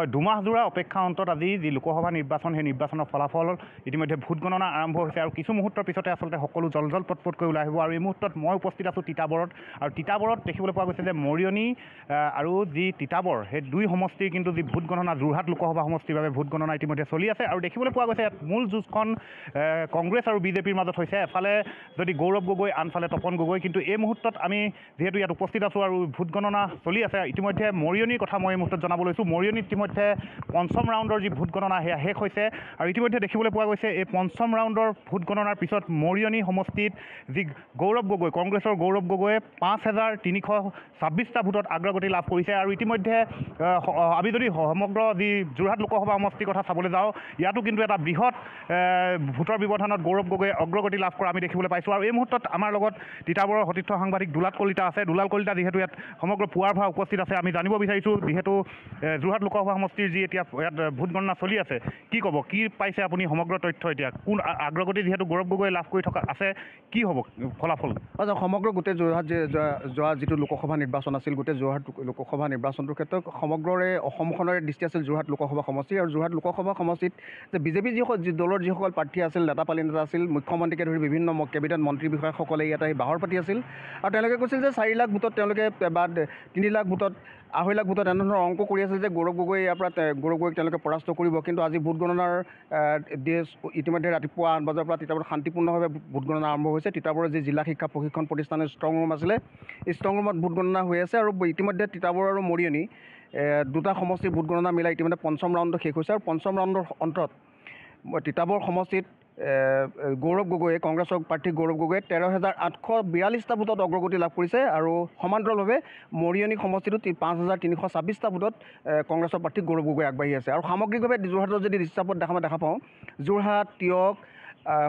হয় দুমাহ জোৰা অপেক্ষা অন্তত আজি যি লোকসভা নিৰ্বাচন সেই নিৰ্বাচনৰ ফলাফল ইতিমধ্যে ভোট গণনা আৰম্ভ হৈছে আৰু কিছু মুহূৰ্তৰ পিছতে আচলতে সকলো জল জল পটপটকৈ ওলাই আহিব আৰু এই মুহূৰ্তত মই উপস্থিত আছোঁ তিতাবৰত আৰু তিতাবৰত দেখিবলৈ পোৱা গৈছে যে মৰিয়নি আৰু যি তিতাবৰ সেই দুই সমষ্টিৰ কিন্তু যি ভোট গণনা যোৰহাট লোকসভা সমষ্টিৰ বাবে ভোট গণনা ইতিমধ্যে চলি আছে আৰু দেখিবলৈ পোৱা গৈছে ইয়াত মূল যুঁজখন কংগ্ৰেছ আৰু বিজেপিৰ মাজত হৈছে এফালে যদি গৌৰৱ গগৈ আনফালে তপন গগৈ কিন্তু এই মুহূৰ্তত আমি যিহেতু ইয়াত উপস্থিত আছোঁ আৰু ভোট গণনা চলি আছে ইতিমধ্যে মৰিয়নিৰ কথা মই এই মুহূৰ্তত জনাব লৈছোঁ মৰিয়নিত ইতিমধ্যে পঞ্চম ৰাউণ্ডৰ যি ভোট গণনা সেয়া শেষ হৈছে আৰু ইতিমধ্যে দেখিবলৈ পোৱা গৈছে এই পঞ্চম ৰাউণ্ডৰ ভোট গণনাৰ পিছত মৰিয়নী সমষ্টিত যি গৌৰৱ গগৈ কংগ্ৰেছৰ গৌৰৱ গগৈয়ে পাঁচ হেজাৰ তিনিশ ছাব্বিছটা ভোটত অগ্ৰগতি লাভ কৰিছে আৰু ইতিমধ্যে আমি যদি সমগ্ৰ যি যোৰহাট লোকসভা সমষ্টিৰ কথা চাবলৈ যাওঁ ইয়াতো কিন্তু এটা বৃহৎ ভোটৰ ব্যৱধানত গৌৰৱ গগৈয়ে অগ্ৰগতি লাভ কৰা আমি দেখিবলৈ পাইছোঁ আৰু এই মুহূৰ্তত আমাৰ লগত তিতাবৰৰ সতীৰ্থ সাংবাদিক দুলাল কলিতা আছে দুলাল কলিতা যিহেতু ইয়াত সমগ্ৰ পুৱাৰ ভাৱ উপস্থিত আছে আমি জানিব বিচাৰিছোঁ যিহেতু যোৰহাট লোকসভা সমষ্টিৰ যি এতিয়া ইয়াত ভোট গণনা চলি আছে কি ক'ব কি পাইছে আপুনি সমগ্ৰ তথ্য এতিয়া কোন আগ্ৰগতি যিহেতু গৌৰৱ গগৈ লাভ কৰি থকা আছে কি হ'ব ফলাফল আচ্ছা সমগ্ৰ গোটেই যোৰহাট যোৱা যিটো লোকসভা নিৰ্বাচন আছিল গোটেই যোৰহাট লোকসভা নিৰ্বাচনটোৰ ক্ষেত্ৰত সমগ্ৰৰে অসমখনৰে দৃষ্টি আছিল যোৰহাট লোকসভা সমষ্টি আৰু যোৰহাট লোকসভা সমষ্টিত যে বিজেপি যিসকল যি দলৰ যিসকল প্ৰাৰ্থী আছিল নেতাপালী নেতা আছিল মুখ্যমন্ত্ৰীকে ধৰি বিভিন্ন কেবিনেট মন্ত্ৰী বিষয়াসকলে ইয়াত আহি বাহৰ পাতি আছিল আৰু তেওঁলোকে কৈছিল যে চাৰি লাখ ভোটত তেওঁলোকে বা তিনি লাখ ভোটত আঢ়ৈ লাখ ভোটত এনেধৰণৰ অংক কৰি আছিল যে গৌৰৱ গগৈ গৈ ইয়াৰ পৰা গৌৰৱগৈক তেওঁলোকে পৰাস্ত কৰিব কিন্তু আজি ভোট গণনাৰ দেশ ইতিমধ্যে ৰাতিপুৱা আঠ বজাৰ পৰা তিতাবৰত শান্তিপূৰ্ণভাৱে ভোট গণনা আৰম্ভ হৈছে তিতাবৰৰ যি জিলা শিক্ষা প্ৰশিক্ষণ প্ৰতিষ্ঠানৰ ৰুম আছিলে ষ্ট্ৰংৰুমত ভোট গণনা হৈ আছে আৰু ইতিমধ্যে তিতাবৰ আৰু মৰিয়নি দুটা সমষ্টিৰ ভোট গণনা মিলাই ইতিমধ্যে পঞ্চম ৰাউণ্ডটো শেষ হৈছে আৰু পঞ্চম ৰাউণ্ডৰ অন্তত তিতাবৰ সমষ্টিত গৌৰৱ গগৈয়ে কংগ্ৰেছৰ প্ৰাৰ্থী গৌৰৱ গগৈয়ে তেৰ হেজাৰ আঠশ বিয়াল্লিছটা ভোটত অগ্ৰগতি লাভ কৰিছে আৰু সমান্তৰালভাৱে মৰিয়নি সমষ্টিটোত পাঁচ হাজাৰ তিনিশ ছাব্বিছটা ভোটত কংগ্ৰেছৰ প্ৰাৰ্থী গৌৰৱ গগৈ আগবাঢ়ি আছে আৰু সামগ্ৰিকভাৱে যোৰহাটত যদি হিচাপত দেখা দেখা পাওঁ যোৰহাট তিয়ক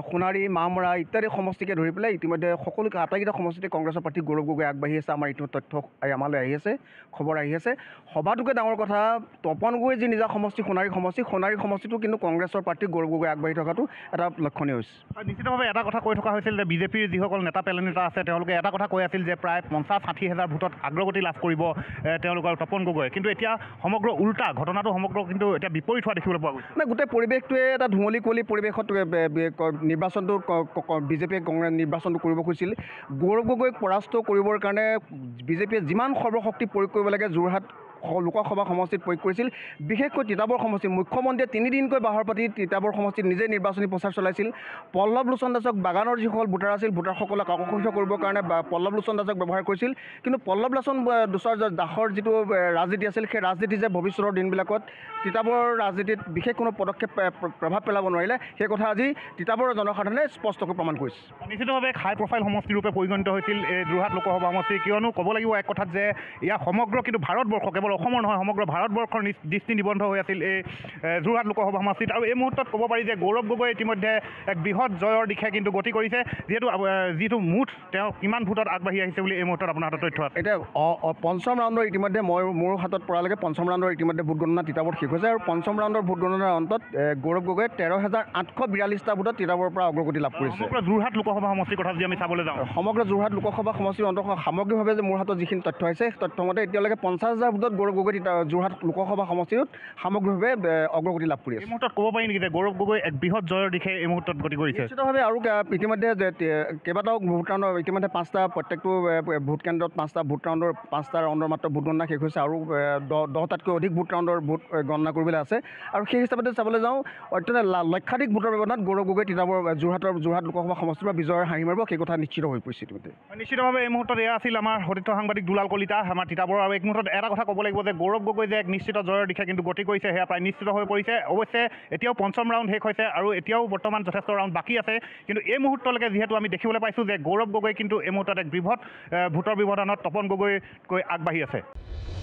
সোণাৰী মামৰা ইত্যাদি সমষ্টিকে ধৰি পেলাই ইতিমধ্যে সকলোকে আটাইকেইটা সমষ্টিতে কংগ্ৰেছৰ প্ৰাৰ্থী গৌৰৱ গগৈ আগবাঢ়ি আছে আমাৰ ইতিমধ্যে তথ্য আমালৈ আহি আছে খবৰ আহি আছে সভাটোকে ডাঙৰ কথা তপন গগৈ যি নিজা সমষ্টি সোণাৰী সমষ্টি সোণাৰী সমষ্টিটো কিন্তু কংগ্ৰেছৰ প্ৰাৰ্থী গৌৰৱ গগৈ আগবাঢ়ি থকাটো এটা লক্ষণীয় হৈছে নিশ্চিতভাৱে এটা কথা কৈ থকা হৈছিল যে বিজেপিৰ যিসকল নেতা পেলে নেতা আছে তেওঁলোকে এটা কথা কৈ আছিল যে প্ৰায় পঞ্চাছ ষাঠি হেজাৰ ভোটত অগ্ৰগতি লাভ কৰিব তেওঁলোকৰ তপন গগৈ কিন্তু এতিয়া সমগ্ৰ উল্টা ঘটনাটো সমগ্ৰ কিন্তু এতিয়া বিপৰীত হোৱা দেখিবলৈ পোৱা গৈছে নাই গোটেই পৰিৱেশটোৱে এটা ধুঁৱলী কুঁৱলী পৰিৱেশত নিৰ্বাচনটো বিজেপিয়ে কংগ্ৰেছ নিৰ্বাচনটো কৰিব খুজিছিল গৌৰৱ গগৈক পৰাস্ত কৰিবৰ কাৰণে বিজেপিয়ে যিমান সৰ্বশক্তি প্ৰয়োগ কৰিব লাগে যোৰহাট লোকসভা সমষ্টিত প্ৰয়োগ কৰিছিল বিশেষকৈ তিতাবৰ সমষ্টিত মুখ্যমন্ত্ৰীয়ে তিনিদিনকৈ বাহৰ পাতি তিতাবৰ সমষ্টিত নিজে নিৰ্বাচনী প্ৰচাৰ চলাইছিল পল্লৱ লোচন দাসক বাগানৰ যিসকল ভোটাৰ আছিল ভোটাৰসকলক আকৰ্ষিত কৰিবৰ কাৰণে পল্লৱ লোচন দাসক ব্যৱহাৰ কৰিছিল কিন্তু পল্লৱ লোচন দোচৰ দাসৰ যিটো ৰাজনীতি আছিল সেই ৰাজনীতি যে ভৱিষ্যতৰ দিনবিলাকত তিতাবৰ ৰাজনীতিত বিশেষ কোনো পদক্ষেপ প্ৰভাৱ পেলাব নোৱাৰিলে সেই কথা আজি তিতাবৰৰ জনসাধাৰণে স্পষ্টকৈ প্ৰমাণ কৰিছে নিশ্চিতভাৱে হাই প্ৰফাইল সমষ্টিৰূপে পৰিগণিত হৈছিল এই যোৰহাট লোকসভা সমষ্টি কিয়নো ক'ব লাগিব এক কথাত যে ইয়াৰ সমগ্ৰ কিন্তু ভাৰতবৰ্ষ কেৱল কেৱল অসমৰ নহয় সমগ্ৰ ভাৰতবৰ্ষৰ দৃষ্টি নিবন্ধ হৈ আছিল এই যোৰহাট লোকসভা সমষ্টিত আৰু এই মুহূৰ্তত ক'ব পাৰি যে গৌৰৱ গগৈয়ে ইতিমধ্যে এক বৃহৎ জয়ৰ দিশে কিন্তু গতি কৰিছে যিহেতু যিটো মুঠ তেওঁ কিমান ভোটত আগবাঢ়ি আহিছে বুলি এই মুহূৰ্তত আপোনাৰ হাতত তথ্য আছে এতিয়া পঞ্চম ৰাউণ্ডৰ ইতিমধ্যে মই মোৰ হাতত পৰালৈকে পঞ্চম ৰাউণ্ডৰ ইতিমধ্যে ভোট গণনা তিতাবত শেষ হৈছে আৰু পঞ্চম ৰাউণ্ডৰ ভোট গণনাৰ অন্তত গৌৰৱ গগৈয়ে তেৰ হাজাৰ আঠশ বিৰাল্লিছটা ভোটত তিতাবৰ পৰা অগ্ৰগতি লাভ কৰিছে যোৰহাট লোকসভা সমষ্টিৰ কথা যদি আমি চাবলৈ যাওঁ সমগ্ৰ যোৰহাট লোকসভা সমষ্টিৰ অন্তৰ্গত সামগ্ৰিকভাৱে যে মোৰ হাতত যিখিনি তথ্য আছে সেই তথ্যমতে এতিয়ালৈকে পঞ্চাছ হাজাৰ ভোটত গৌৰৱ গগৈ যোৰহাট লোকসভা সমষ্টিত সামগ্ৰিকভাৱে অগ্ৰগতি লাভ কৰি আছে এই মুহূৰ্তত ক'ব পাৰি নেকি যে গৌৰৱ গগৈ এক বৃহৎ জয়ৰ দিশে এই মুহূৰ্তত গতি কৰিছে নিশ্চিতভাৱে আৰু ইতিমধ্যে কেইবাটাও ভোট ভোটকাউণ্ডৰ ইতিমধ্যে পাঁচটা প্ৰত্যেকটো ভোট কেন্দ্ৰত পাঁচটা ভোট ৰাউণ্ডৰ পাঁচটা ৰাউণ্ডৰ মাত্ৰ ভোটগণনা শেষ হৈছে আৰু দহ দহটাতকৈ অধিক ভোট ৰাউণ্ডৰ ভোট গণনা কৰিবলৈ আছে আৰু সেই হিচাপতে যদি চাবলৈ যাওঁ অত্যন্ত লক্ষাধিক ভোটৰ ব্যৱধানত গৌৰৱ গগৈ তিতাবৰ যোৰহাটৰ যোৰহাট লোকসভা সমষ্টিৰ পৰা বিজয়ৰ হাঁহি মাৰিব সেই কথা নিশ্চিত হৈ পৰিছে ইতিমধ্যে নিশ্চিতভাৱে এই মুহূৰ্তত এয়া আছিল আমাৰ সতীৰ্থ সাংবাদিক দুলাল কলিতা আমাৰ তিতাবৰ আৰু এক মুহূৰ্তত এটা কথা ক'বলৈ লাগিব যে গৌৰৱ গগৈ যে এক নিশ্চিত জয়ৰ দিশে কিন্তু গতি কৰিছে সেয়া প্ৰায় নিশ্চিত হৈ পৰিছে অৱশ্যে এতিয়াও পঞ্চম ৰাউণ্ড শেষ হৈছে আৰু এতিয়াও বৰ্তমান যথেষ্ট ৰাউণ্ড বাকী আছে কিন্তু এই মুহূৰ্তলৈকে যিহেতু আমি দেখিবলৈ পাইছোঁ যে গৌৰৱ গগৈ কিন্তু এই মুহূৰ্তত এক বৃহৎ ভোটৰ ব্যৱধানত তপন গগৈতকৈ আগবাঢ়ি আছে